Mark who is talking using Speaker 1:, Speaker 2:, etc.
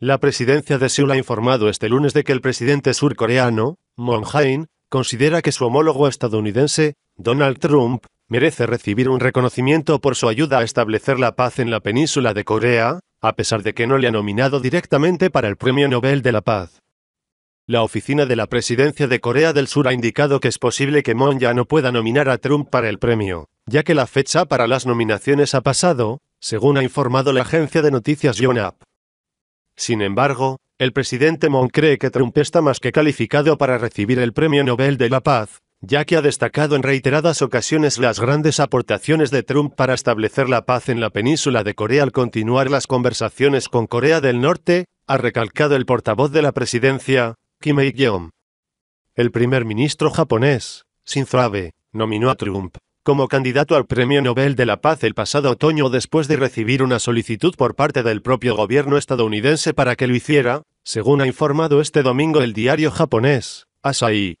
Speaker 1: La presidencia de Seúl ha informado este lunes de que el presidente surcoreano, Moon Jae-in, considera que su homólogo estadounidense, Donald Trump, merece recibir un reconocimiento por su ayuda a establecer la paz en la península de Corea, a pesar de que no le ha nominado directamente para el Premio Nobel de la Paz. La oficina de la presidencia de Corea del Sur ha indicado que es posible que Moon ya no pueda nominar a Trump para el premio, ya que la fecha para las nominaciones ha pasado, según ha informado la agencia de noticias Yonhap. Sin embargo, el presidente Mon cree que Trump está más que calificado para recibir el Premio Nobel de la Paz, ya que ha destacado en reiteradas ocasiones las grandes aportaciones de Trump para establecer la paz en la península de Corea al continuar las conversaciones con Corea del Norte, ha recalcado el portavoz de la presidencia, Kim il El primer ministro japonés, Shinzo Abe, nominó a Trump como candidato al Premio Nobel de la Paz el pasado otoño después de recibir una solicitud por parte del propio gobierno estadounidense para que lo hiciera, según ha informado este domingo el diario japonés, Asahi.